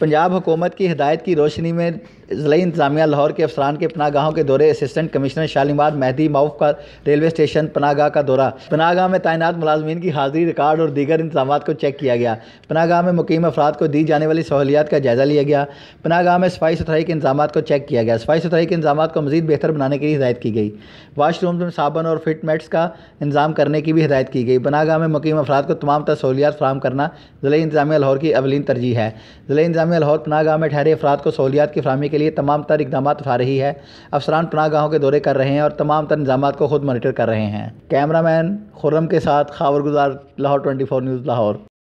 पंजाब हुकूमत की हदायत की रोशनी में ज़िली इंतजामिया लाहौर के अफसरान के पनागाहों के दौरे असिस्टेंट कमिश्नर शालीमार महदी माउफ का रेलवे स्टेशन पनागाह का दौरा पनागाह में तैनात मुलाजमीन की हाजिरी रिकॉर्ड और दीगर इंतजाम को चेक किया गया पनागाह में मुकीम अफराद को दी जाने वाली सहूलियात का जायज़ा लिया गया पनागाह में सफाई सुथराई के इंजाम को चेक किया गया सफाई सुथराई के इंतजाम को मजीद बेहतर बनाने की हिदायत की गई वाशरूम में साबन और फिट मेट्स का इंजाम करने की भी हदायत की गई पनागाह में मुकीम अफराद को तमाम तर सहूलियात फ्राहम करना जिली इंतजामिया लाहौर की अवलिन तरजीह है ज़िले में लाहौर पनागाह में ठहरे अफराद को सहूलियात की फ्राहमी के लिए तमाम तर इकदाम उठा रही है अफसरान पनागाहों के दौरे कर रहे हैं और तमाम तर इंजाम को खुद मॉनिटर कर रहे हैं कैमरामैन खुर्रम के साथ Khawar Gujjar Lahore twenty four news Lahore